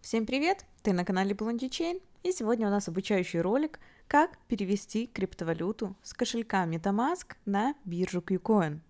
Всем привет! Ты на канале Blondie Chain, и сегодня у нас обучающий ролик, как перевести криптовалюту с кошелька MetaMask на биржу KuCoin.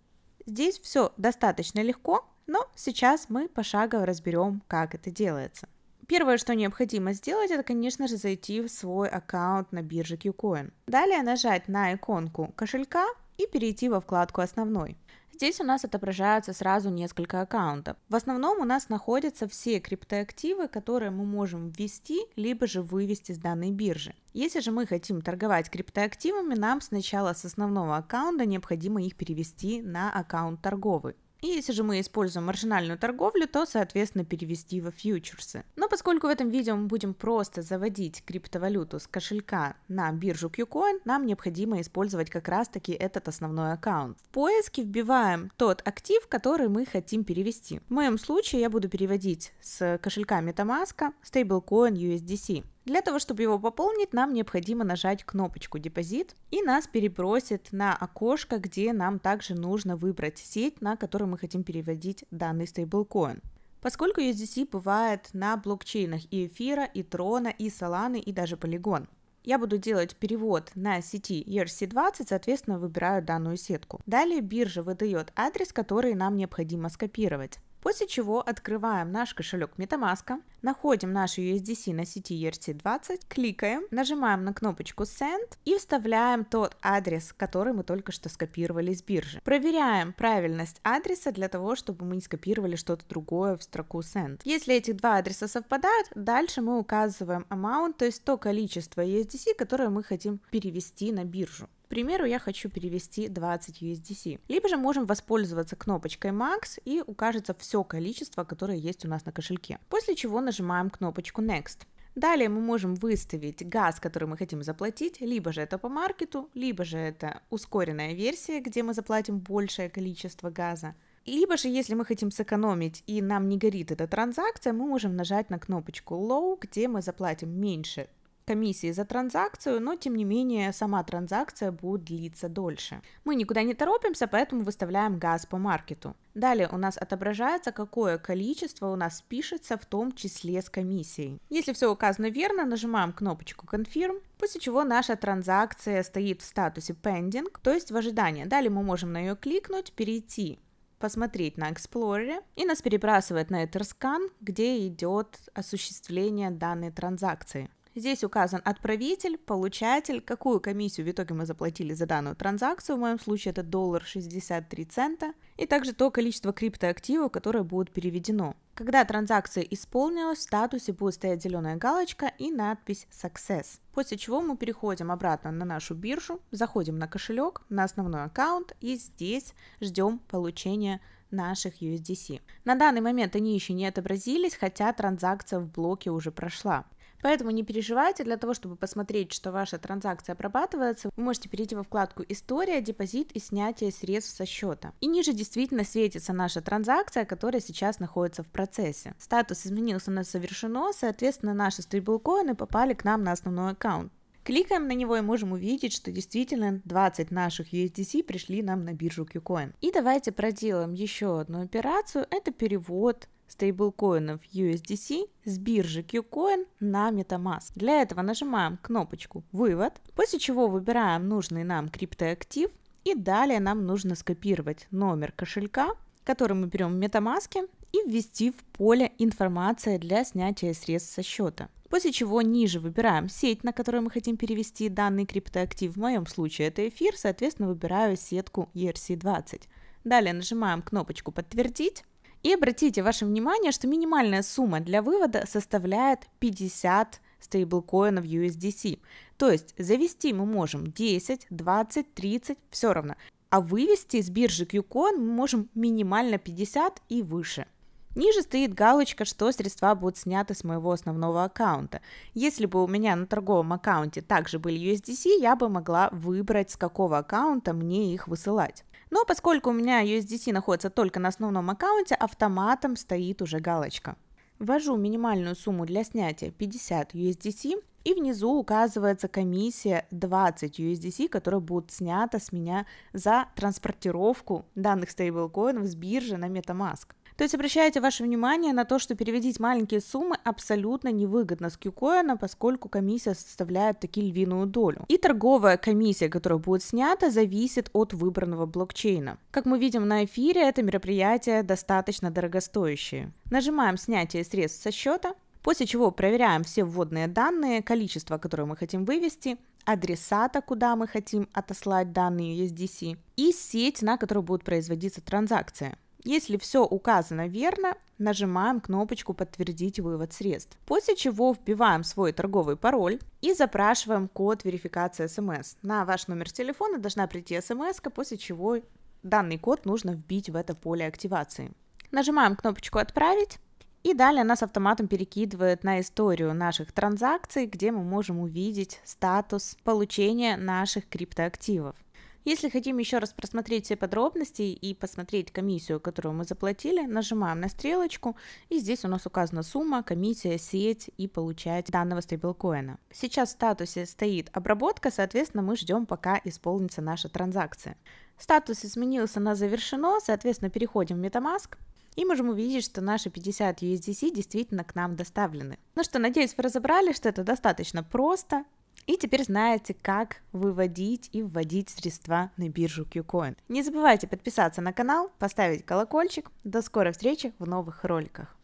Здесь все достаточно легко, но сейчас мы пошагово разберем, как это делается. Первое, что необходимо сделать, это, конечно же, зайти в свой аккаунт на бирже KuCoin. Далее нажать на иконку кошелька и перейти во вкладку «Основной». Здесь у нас отображаются сразу несколько аккаунтов. В основном у нас находятся все криптоактивы, которые мы можем ввести, либо же вывести с данной биржи. Если же мы хотим торговать криптоактивами, нам сначала с основного аккаунта необходимо их перевести на аккаунт торговый. И если же мы используем маржинальную торговлю, то, соответственно, перевести во фьючерсы. Но поскольку в этом видео мы будем просто заводить криптовалюту с кошелька на биржу Qcoin, нам необходимо использовать как раз-таки этот основной аккаунт. В поиске вбиваем тот актив, который мы хотим перевести. В моем случае я буду переводить с кошелька MetaMask стейблкоин USDC. Для того, чтобы его пополнить, нам необходимо нажать кнопочку «Депозит» и нас перебросит на окошко, где нам также нужно выбрать сеть, на которую мы хотим переводить данный стейблкоин. Поскольку USDC бывает на блокчейнах и эфира, и трона, и Саланы, и даже Полигон. Я буду делать перевод на сети ERC20, соответственно, выбираю данную сетку. Далее биржа выдает адрес, который нам необходимо скопировать. После чего открываем наш кошелек MetaMask, находим нашу USDC на сети ERC20, кликаем, нажимаем на кнопочку Send и вставляем тот адрес, который мы только что скопировали с биржи. Проверяем правильность адреса для того, чтобы мы не скопировали что-то другое в строку Send. Если эти два адреса совпадают, дальше мы указываем amount, то есть то количество USDC, которое мы хотим перевести на биржу примеру, я хочу перевести 20 USDC. Либо же можем воспользоваться кнопочкой Max и укажется все количество, которое есть у нас на кошельке. После чего нажимаем кнопочку Next. Далее мы можем выставить газ, который мы хотим заплатить, либо же это по маркету, либо же это ускоренная версия, где мы заплатим большее количество газа. Либо же, если мы хотим сэкономить и нам не горит эта транзакция, мы можем нажать на кнопочку Low, где мы заплатим меньше комиссии за транзакцию, но тем не менее сама транзакция будет длиться дольше. Мы никуда не торопимся, поэтому выставляем газ по маркету. Далее у нас отображается, какое количество у нас пишется в том числе с комиссией. Если все указано верно, нажимаем кнопочку Confirm, после чего наша транзакция стоит в статусе Pending, то есть в ожидании. Далее мы можем на нее кликнуть, перейти посмотреть на Explorer, и нас перебрасывает на EtherScan, где идет осуществление данной транзакции. Здесь указан отправитель, получатель, какую комиссию в итоге мы заплатили за данную транзакцию, в моем случае это доллар 63 цента, и также то количество криптоактива, которое будет переведено. Когда транзакция исполнилась, в статусе будет стоять зеленая галочка и надпись «Success». После чего мы переходим обратно на нашу биржу, заходим на кошелек, на основной аккаунт и здесь ждем получения наших USDC. На данный момент они еще не отобразились, хотя транзакция в блоке уже прошла. Поэтому не переживайте, для того, чтобы посмотреть, что ваша транзакция обрабатывается, вы можете перейти во вкладку «История», «Депозит» и «Снятие средств со счета». И ниже действительно светится наша транзакция, которая сейчас находится в процессе. Статус изменился на «Совершено», соответственно, наши стейблкоины попали к нам на основной аккаунт. Кликаем на него и можем увидеть, что действительно 20 наших USDC пришли нам на биржу Qcoin. И давайте проделаем еще одну операцию, это перевод стейблкоинов USDC с биржи QCoin на MetaMask. Для этого нажимаем кнопочку «Вывод», после чего выбираем нужный нам криптоактив, и далее нам нужно скопировать номер кошелька, который мы берем в MetaMask, и ввести в поле «Информация для снятия средств со счета». После чего ниже выбираем сеть, на которую мы хотим перевести данный криптоактив. В моем случае это эфир, соответственно, выбираю сетку ERC20. Далее нажимаем кнопочку «Подтвердить» И обратите ваше внимание, что минимальная сумма для вывода составляет 50 стейблкоинов USDC. То есть завести мы можем 10, 20, 30, все равно. А вывести с биржи Qcoin мы можем минимально 50 и выше. Ниже стоит галочка, что средства будут сняты с моего основного аккаунта. Если бы у меня на торговом аккаунте также были USDC, я бы могла выбрать, с какого аккаунта мне их высылать. Но поскольку у меня USDC находится только на основном аккаунте, автоматом стоит уже галочка. Ввожу минимальную сумму для снятия 50 USDC и внизу указывается комиссия 20 USDC, которая будет снята с меня за транспортировку данных стейблкоинов с биржи на MetaMask то есть обращайте ваше внимание на то, что переводить маленькие суммы абсолютно невыгодно с Кюкоина, поскольку комиссия составляет таки львиную долю. И торговая комиссия, которая будет снята, зависит от выбранного блокчейна. Как мы видим на эфире, это мероприятие достаточно дорогостоящее. Нажимаем «Снятие средств со счета», после чего проверяем все вводные данные, количество, которое мы хотим вывести, адресата, куда мы хотим отослать данные USDC, и сеть, на которой будет производиться транзакция. Если все указано верно, нажимаем кнопочку «Подтвердить вывод средств», после чего вбиваем свой торговый пароль и запрашиваем код верификации смс. Эм на ваш номер телефона должна прийти смс, эм после чего данный код нужно вбить в это поле активации. Нажимаем кнопочку «Отправить», и далее нас автоматом перекидывает на историю наших транзакций, где мы можем увидеть статус получения наших криптоактивов. Если хотим еще раз просмотреть все подробности и посмотреть комиссию, которую мы заплатили, нажимаем на стрелочку, и здесь у нас указана сумма, комиссия, сеть и получать данного стейблкоина. Сейчас в статусе стоит обработка, соответственно, мы ждем, пока исполнится наша транзакция. Статус изменился на «Завершено», соответственно, переходим в MetaMask, и можем увидеть, что наши 50 USDC действительно к нам доставлены. Ну что, надеюсь, вы разобрали, что это достаточно просто, и теперь знаете, как выводить и вводить средства на биржу Qcoin. Не забывайте подписаться на канал, поставить колокольчик. До скорой встречи в новых роликах.